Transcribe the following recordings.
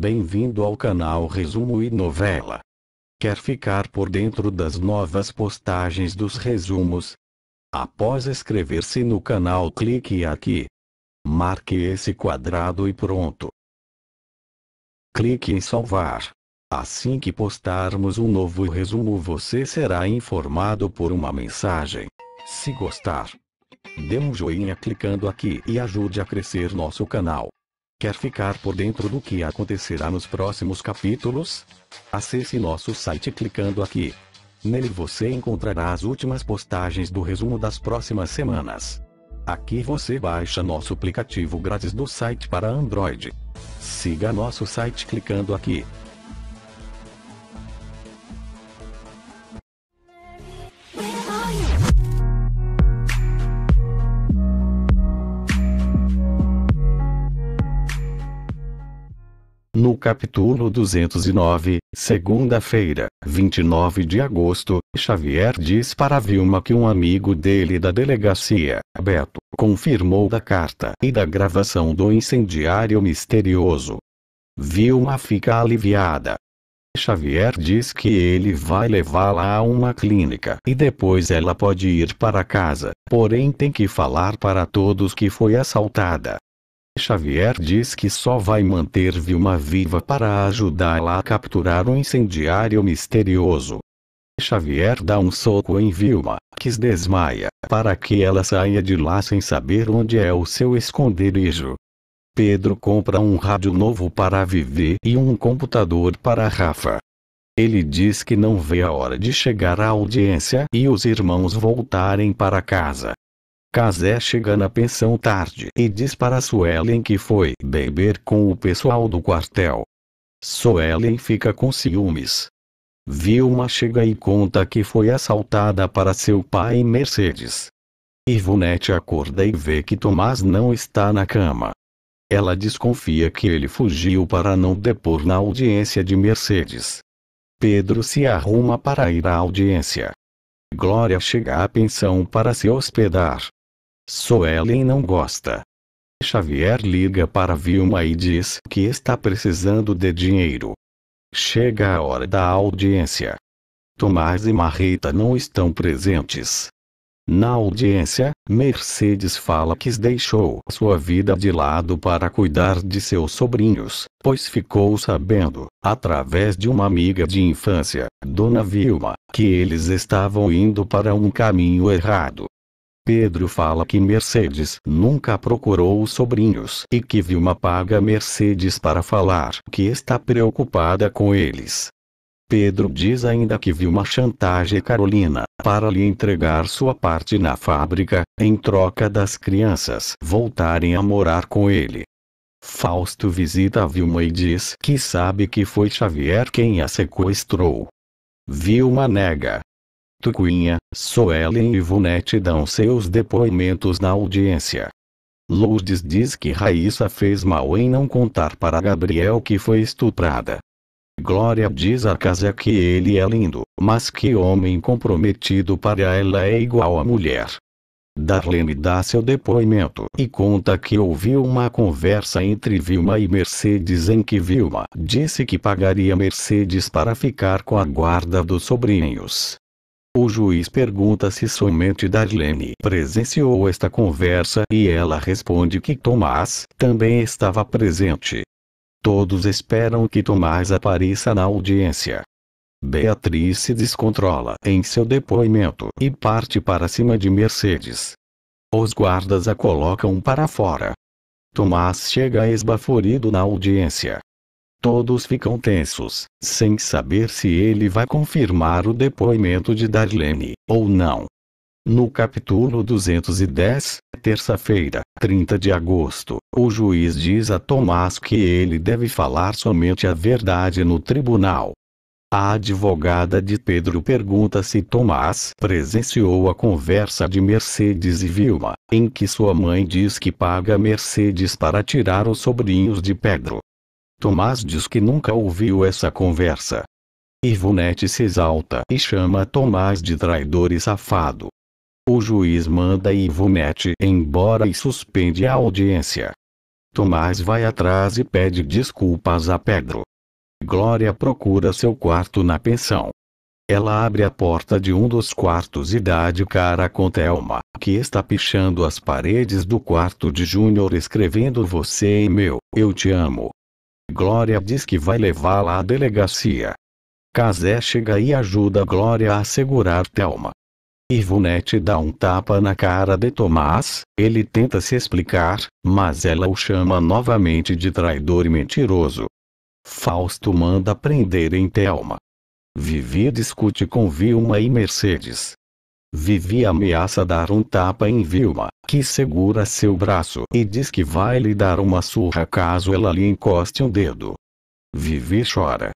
Bem-vindo ao canal Resumo e Novela. Quer ficar por dentro das novas postagens dos resumos? Após inscrever-se no canal clique aqui. Marque esse quadrado e pronto. Clique em salvar. Assim que postarmos um novo resumo você será informado por uma mensagem. Se gostar, dê um joinha clicando aqui e ajude a crescer nosso canal. Quer ficar por dentro do que acontecerá nos próximos capítulos? Acesse nosso site clicando aqui. Nele você encontrará as últimas postagens do resumo das próximas semanas. Aqui você baixa nosso aplicativo grátis do site para Android. Siga nosso site clicando aqui. No capítulo 209, segunda-feira, 29 de agosto, Xavier diz para Vilma que um amigo dele da delegacia, Beto, confirmou da carta e da gravação do incendiário misterioso. Vilma fica aliviada. Xavier diz que ele vai levá-la a uma clínica e depois ela pode ir para casa, porém tem que falar para todos que foi assaltada. Xavier diz que só vai manter Vilma viva para ajudá-la a capturar o um incendiário misterioso. Xavier dá um soco em Vilma, que desmaia, para que ela saia de lá sem saber onde é o seu esconderijo. Pedro compra um rádio novo para Vivi e um computador para Rafa. Ele diz que não vê a hora de chegar à audiência e os irmãos voltarem para casa. Casé chega na pensão tarde e diz para Suelen que foi beber com o pessoal do quartel. Suelen fica com ciúmes. Vilma chega e conta que foi assaltada para seu pai Mercedes. Ivonete acorda e vê que Tomás não está na cama. Ela desconfia que ele fugiu para não depor na audiência de Mercedes. Pedro se arruma para ir à audiência. Glória chega à pensão para se hospedar. Suelen não gosta. Xavier liga para Vilma e diz que está precisando de dinheiro. Chega a hora da audiência. Tomás e Marreta não estão presentes. Na audiência, Mercedes fala que deixou sua vida de lado para cuidar de seus sobrinhos, pois ficou sabendo, através de uma amiga de infância, Dona Vilma, que eles estavam indo para um caminho errado. Pedro fala que Mercedes nunca procurou os sobrinhos e que Vilma paga Mercedes para falar que está preocupada com eles. Pedro diz ainda que viu uma chantagem Carolina, para lhe entregar sua parte na fábrica, em troca das crianças voltarem a morar com ele. Fausto visita a Vilma e diz que sabe que foi Xavier quem a sequestrou. Vilma nega, Tucuinha, Soellen e Ivonete dão seus depoimentos na audiência. Lourdes diz que Raíssa fez mal em não contar para Gabriel que foi estuprada. Glória diz a casa que ele é lindo, mas que homem comprometido para ela é igual a mulher. Darlene dá seu depoimento e conta que ouviu uma conversa entre Vilma e Mercedes em que Vilma disse que pagaria Mercedes para ficar com a guarda dos sobrinhos. O juiz pergunta se somente Darlene presenciou esta conversa e ela responde que Tomás também estava presente. Todos esperam que Tomás apareça na audiência. Beatriz se descontrola em seu depoimento e parte para cima de Mercedes. Os guardas a colocam para fora. Tomás chega esbaforido na audiência. Todos ficam tensos, sem saber se ele vai confirmar o depoimento de Darlene, ou não. No capítulo 210, terça-feira, 30 de agosto, o juiz diz a Tomás que ele deve falar somente a verdade no tribunal. A advogada de Pedro pergunta se Tomás presenciou a conversa de Mercedes e Vilma, em que sua mãe diz que paga Mercedes para tirar os sobrinhos de Pedro. Tomás diz que nunca ouviu essa conversa. Ivonete se exalta e chama Tomás de traidor e safado. O juiz manda Ivonete embora e suspende a audiência. Tomás vai atrás e pede desculpas a Pedro. Glória procura seu quarto na pensão. Ela abre a porta de um dos quartos e dá de cara com Thelma, que está pichando as paredes do quarto de Júnior escrevendo Você e é meu, eu te amo. Glória diz que vai levá-la à delegacia. Kazé chega e ajuda Glória a segurar Thelma. Ivonete dá um tapa na cara de Tomás, ele tenta se explicar, mas ela o chama novamente de traidor e mentiroso. Fausto manda prender em Thelma. Vivi discute com Vilma e Mercedes. Vivi ameaça dar um tapa em Vilma, que segura seu braço e diz que vai lhe dar uma surra caso ela lhe encoste um dedo. Vivi chora.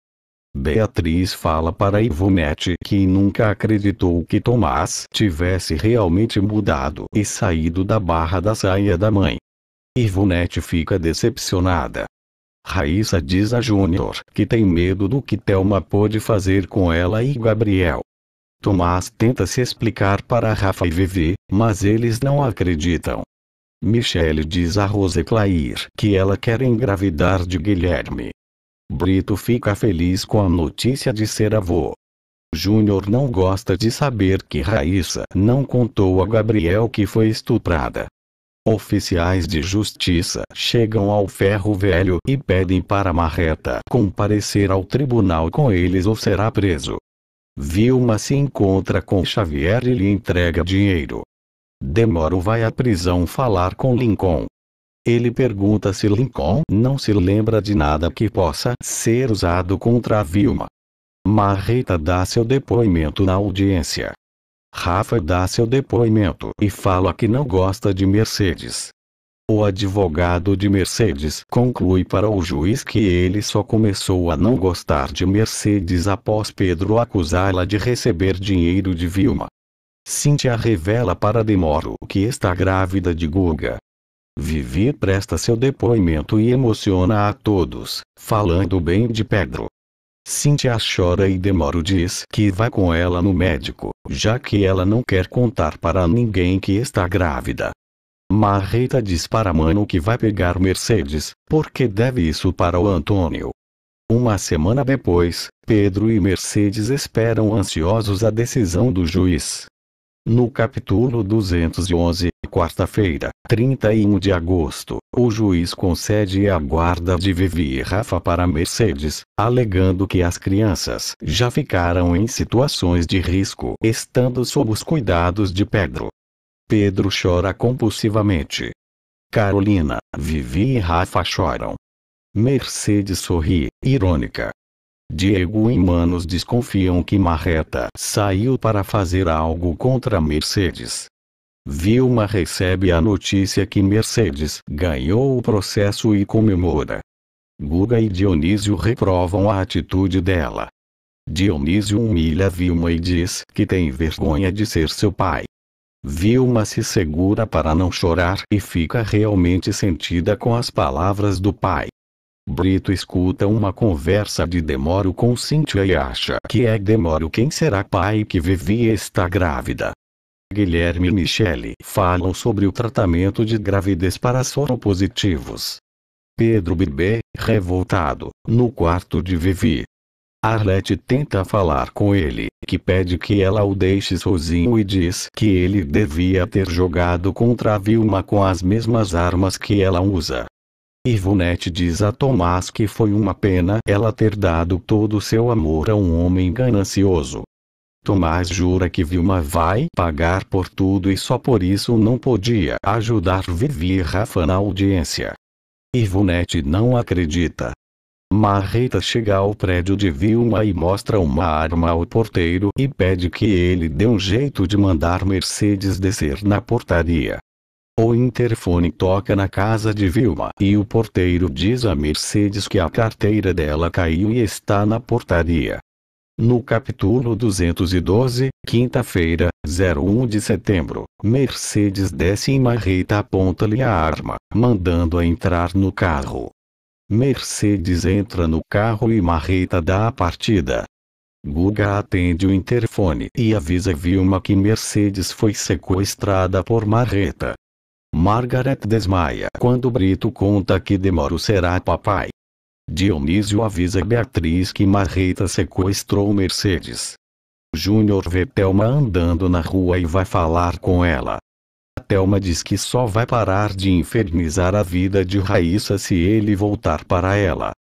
Beatriz fala para Ivonete que nunca acreditou que Tomás tivesse realmente mudado e saído da barra da saia da mãe. Ivonete fica decepcionada. Raíssa diz a Júnior que tem medo do que Thelma pôde fazer com ela e Gabriel. Tomás tenta se explicar para Rafa e Vivi, mas eles não acreditam. Michelle diz a Rose Clair que ela quer engravidar de Guilherme. Brito fica feliz com a notícia de ser avô. Júnior não gosta de saber que Raíssa não contou a Gabriel que foi estuprada. Oficiais de justiça chegam ao ferro velho e pedem para Marreta comparecer ao tribunal com eles ou será preso. Vilma se encontra com Xavier e lhe entrega dinheiro. Demoro vai à prisão falar com Lincoln. Ele pergunta se Lincoln não se lembra de nada que possa ser usado contra Vilma. Marreta dá seu depoimento na audiência. Rafa dá seu depoimento e fala que não gosta de Mercedes. O advogado de Mercedes conclui para o juiz que ele só começou a não gostar de Mercedes após Pedro acusá-la de receber dinheiro de Vilma. Cynthia revela para Demoro que está grávida de Guga. Vivi presta seu depoimento e emociona a todos, falando bem de Pedro. Cynthia chora e Demoro diz que vai com ela no médico, já que ela não quer contar para ninguém que está grávida. Marreta diz para Mano que vai pegar Mercedes, porque deve isso para o Antônio. Uma semana depois, Pedro e Mercedes esperam ansiosos a decisão do juiz. No capítulo 211, quarta-feira, 31 de agosto, o juiz concede a guarda de Vivi e Rafa para Mercedes, alegando que as crianças já ficaram em situações de risco estando sob os cuidados de Pedro, Pedro chora compulsivamente. Carolina, Vivi e Rafa choram. Mercedes sorri, irônica. Diego e Manos desconfiam que Marreta saiu para fazer algo contra Mercedes. Vilma recebe a notícia que Mercedes ganhou o processo e comemora. Guga e Dionísio reprovam a atitude dela. Dionísio humilha Vilma e diz que tem vergonha de ser seu pai. Vilma se segura para não chorar e fica realmente sentida com as palavras do pai. Brito escuta uma conversa de Demoro com Cynthia e acha que é Demoro quem será pai que Vivi está grávida. Guilherme e Michele falam sobre o tratamento de gravidez para soropositivos. Pedro Bibê, revoltado, no quarto de Vivi. Arlete tenta falar com ele, que pede que ela o deixe sozinho e diz que ele devia ter jogado contra Vilma com as mesmas armas que ela usa. Ivonete diz a Tomás que foi uma pena ela ter dado todo o seu amor a um homem ganancioso. Tomás jura que Vilma vai pagar por tudo e só por isso não podia ajudar Vivi e Rafa na audiência. Ivonete não acredita Marreta chega ao prédio de Vilma e mostra uma arma ao porteiro e pede que ele dê um jeito de mandar Mercedes descer na portaria. O interfone toca na casa de Vilma e o porteiro diz a Mercedes que a carteira dela caiu e está na portaria. No capítulo 212, quinta-feira, 01 de setembro, Mercedes desce e Marreta aponta-lhe a arma, mandando-a entrar no carro. Mercedes entra no carro e Marreta dá a partida. Guga atende o interfone e avisa Vilma que Mercedes foi sequestrada por Marreta. Margaret desmaia quando Brito conta que Demoro será papai. Dionísio avisa Beatriz que Marreta sequestrou Mercedes. Júnior vê Thelma andando na rua e vai falar com ela. Thelma diz que só vai parar de infernizar a vida de Raíssa se ele voltar para ela.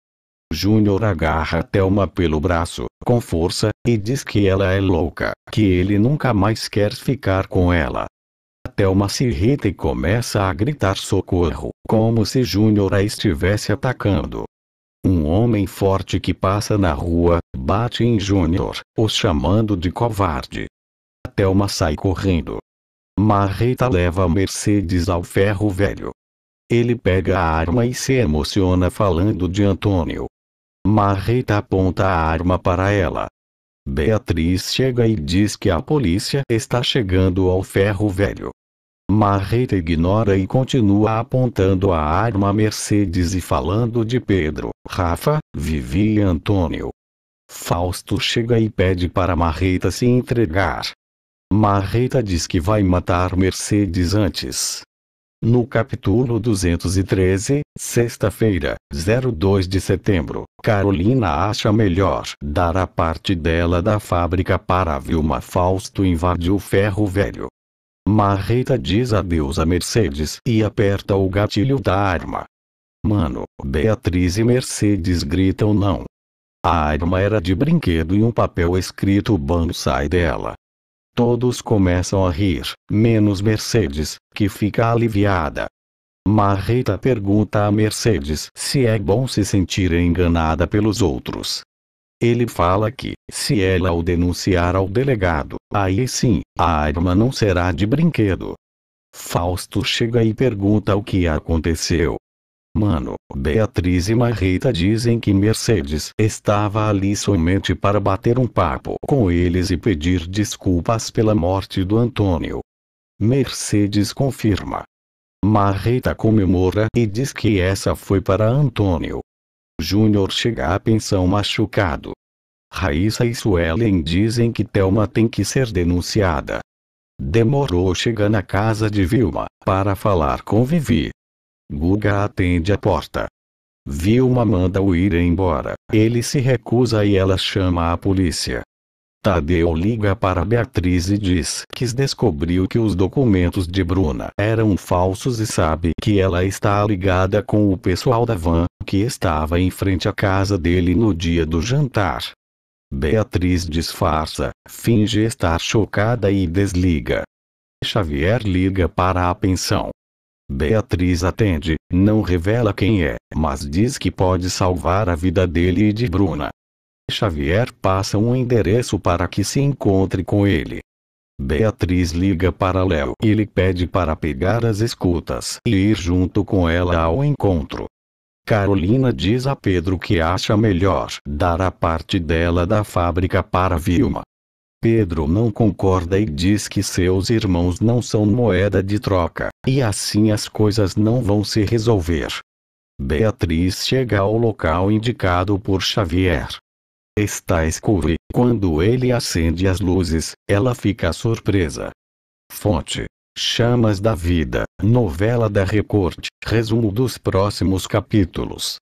Júnior agarra Thelma pelo braço, com força, e diz que ela é louca, que ele nunca mais quer ficar com ela. Thelma se irrita e começa a gritar socorro, como se Júnior a estivesse atacando. Um homem forte que passa na rua, bate em Júnior, o chamando de covarde. Thelma sai correndo, Marreta leva Mercedes ao ferro velho. Ele pega a arma e se emociona falando de Antônio. Marreta aponta a arma para ela. Beatriz chega e diz que a polícia está chegando ao ferro velho. Marreta ignora e continua apontando a arma a Mercedes e falando de Pedro, Rafa, Vivi e Antônio. Fausto chega e pede para Marreta se entregar. Marreta diz que vai matar Mercedes antes. No capítulo 213, sexta-feira, 02 de setembro, Carolina acha melhor dar a parte dela da fábrica para Vilma Fausto invade o ferro velho. Marreta diz adeus a Mercedes e aperta o gatilho da arma. Mano, Beatriz e Mercedes gritam não. A arma era de brinquedo e um papel escrito ban sai dela. Todos começam a rir, menos Mercedes, que fica aliviada. Marreta pergunta a Mercedes se é bom se sentir enganada pelos outros. Ele fala que, se ela o denunciar ao delegado, aí sim, a arma não será de brinquedo. Fausto chega e pergunta o que aconteceu. Mano, Beatriz e Marreta dizem que Mercedes estava ali somente para bater um papo com eles e pedir desculpas pela morte do Antônio. Mercedes confirma. Marreta comemora e diz que essa foi para Antônio. Júnior chega à pensão machucado. Raíssa e Suelen dizem que Thelma tem que ser denunciada. Demorou chegar na casa de Vilma para falar com Vivi, Guga atende a porta. Vilma manda o ir embora. Ele se recusa e ela chama a polícia. Tadeu liga para Beatriz e diz que descobriu que os documentos de Bruna eram falsos e sabe que ela está ligada com o pessoal da van, que estava em frente à casa dele no dia do jantar. Beatriz disfarça, finge estar chocada e desliga. Xavier liga para a pensão, Beatriz atende, não revela quem é, mas diz que pode salvar a vida dele e de Bruna. Xavier passa um endereço para que se encontre com ele. Beatriz liga para Léo e lhe pede para pegar as escutas e ir junto com ela ao encontro. Carolina diz a Pedro que acha melhor dar a parte dela da fábrica para Vilma, Pedro não concorda e diz que seus irmãos não são moeda de troca, e assim as coisas não vão se resolver. Beatriz chega ao local indicado por Xavier. Está escuro e, quando ele acende as luzes, ela fica surpresa. Fonte: Chamas da Vida, novela da Record, resumo dos próximos capítulos.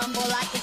mumble like